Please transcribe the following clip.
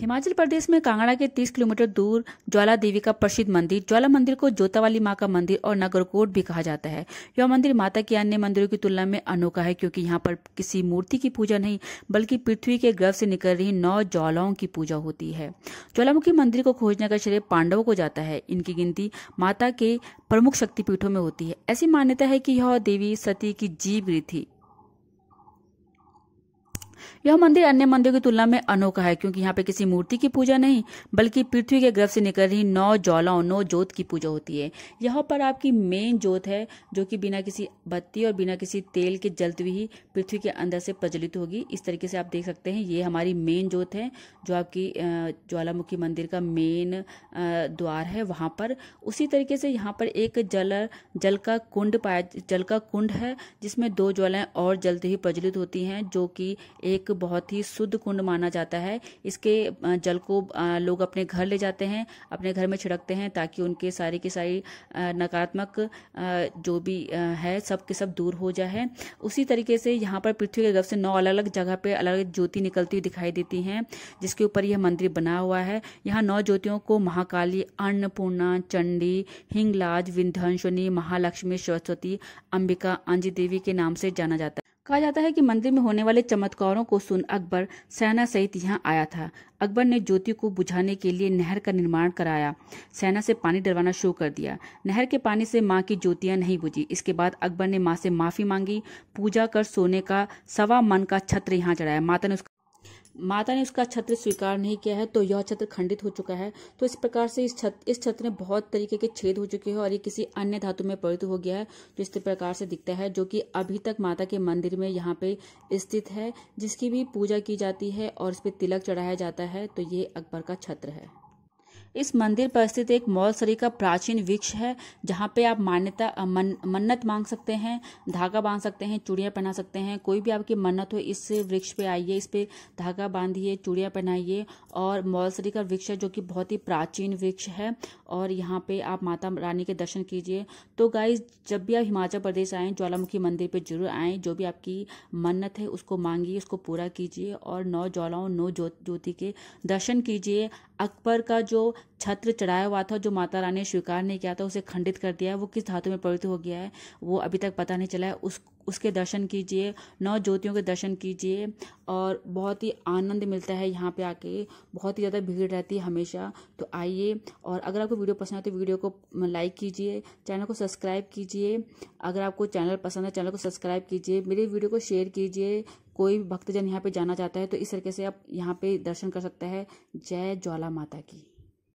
हिमाचल प्रदेश में कांगड़ा के 30 किलोमीटर दूर ज्वाला देवी का प्रसिद्ध मंदिर ज्वाला मंदिर को वाली माँ का मंदिर और नगरकोट भी कहा जाता है यह मंदिर माता के अन्य मंदिरों की तुलना में अनोखा है क्योंकि यहाँ पर किसी मूर्ति की पूजा नहीं बल्कि पृथ्वी के गर्भ से निकल रही नौ ज्वालाओं की पूजा होती है ज्वालामुखी मंदिर को खोजने का श्रेय पांडवों को जाता है इनकी गिनती माता के प्रमुख शक्तिपीठों में होती है ऐसी मान्यता है कि यह देवी सती की जीव थी यह मंदिर अन्य मंदिरों की तुलना में अनोखा है क्योंकि यहाँ पे किसी मूर्ति की पूजा नहीं बल्कि पृथ्वी के गर्भ से निकल रही नौ ज्वालाओं नौ ज्योत की पूजा होती है यहाँ पर आपकी मेन ज्योत है जो कि बिना किसी बत्ती और बिना किसी तेल के जलती ही पृथ्वी के अंदर से प्रज्वलित होगी इस तरीके से आप देख सकते हैं ये हमारी मेन ज्योत है जो आपकी ज्वालामुखी मंदिर का मेन द्वार है वहाँ पर उसी तरीके से यहाँ पर एक जल जल का कुंड पाया जल का कुंड है जिसमें दो ज्वालाएं और जलती ही प्रज्वलित होती हैं जो कि एक बहुत ही शुद्ध कुंड माना जाता है इसके जल को लोग अपने घर ले जाते हैं अपने घर में छिड़कते हैं ताकि उनके सारी की सारी नकारात्मक जो भी है सब के सब दूर हो जाए उसी तरीके से यहाँ पर पृथ्वी के गर्भ से नौ अलग अलग जगह पर अलग अलग ज्योति निकलती हुई दिखाई देती हैं जिसके ऊपर यह मंदिर बना हुआ है यहाँ नौ ज्योतियों को महाकाली अन्नपूर्णा चंडी हिंगलाज विंध्यंशनी महालक्ष्मी सरस्वती अंबिका अंजी देवी के नाम से जाना जाता है कहा जाता है कि मंदिर में होने वाले चमत्कारों को सुन अकबर सेना सहित यहाँ आया था अकबर ने ज्योति को बुझाने के लिए नहर का निर्माण कराया सेना से पानी डरवाना शुरू कर दिया नहर के पानी से माँ की ज्योतियाँ नहीं बुझी इसके बाद अकबर ने माँ से माफ़ी मांगी पूजा कर सोने का सवा मन का छत्र यहाँ चढ़ाया माता ने उसका माता ने इसका छत्र स्वीकार नहीं किया है तो यह छत्र खंडित हो चुका है तो इस प्रकार से इस छत इस छत्र में बहुत तरीके के छेद हो चुके हैं और ये किसी अन्य धातु में परित हो गया है जो इस प्रकार से दिखता है जो कि अभी तक माता के मंदिर में यहाँ पे स्थित है जिसकी भी पूजा की जाती है और इस पर तिलक चढ़ाया जाता है तो ये अकबर का छत्र है इस मंदिर पर स्थित एक मौलसरी का प्राचीन वृक्ष है जहाँ पे आप मान्यता मन, मन्नत मांग सकते हैं धागा बांध सकते हैं चूड़ियाँ पहना सकते हैं कोई भी आपकी मन्नत हो इस वृक्ष पे आइए इस पे धागा बांधिए चूड़ियाँ पहनाइए और मौलसरी का वृक्ष है जो कि बहुत ही प्राचीन वृक्ष है और यहाँ पे आप माता रानी के दर्शन कीजिए तो गाइज जब भी आप हिमाचल प्रदेश आएँ ज्वालामुखी मंदिर पर जरूर आएँ जो भी आपकी मन्नत है उसको मांगिए उसको पूरा कीजिए और नौ ज्वालाओं नौ ज्योति के दर्शन कीजिए अकबर का जो छत्र चढ़ाया हुआ था जो माता रानी ने स्वीकार नहीं किया था उसे खंडित कर दिया है वो किस धातु में प्रवृत्त हो गया है वो अभी तक पता नहीं चला है उस उसके दर्शन कीजिए नौ ज्योतियों के दर्शन कीजिए और बहुत ही आनंद मिलता है यहाँ पे आके बहुत ही ज़्यादा भीड़ रहती है हमेशा तो आइए और अगर आपको वीडियो पसंद आए तो वीडियो को लाइक कीजिए चैनल को सब्सक्राइब कीजिए अगर आपको चैनल पसंद है चैनल को सब्सक्राइब कीजिए मेरे वीडियो को शेयर कीजिए कोई भक्तजन यहाँ पर जाना चाहता है तो इस तरीके से आप यहाँ पर दर्शन कर सकते हैं जय ज्वाला माता की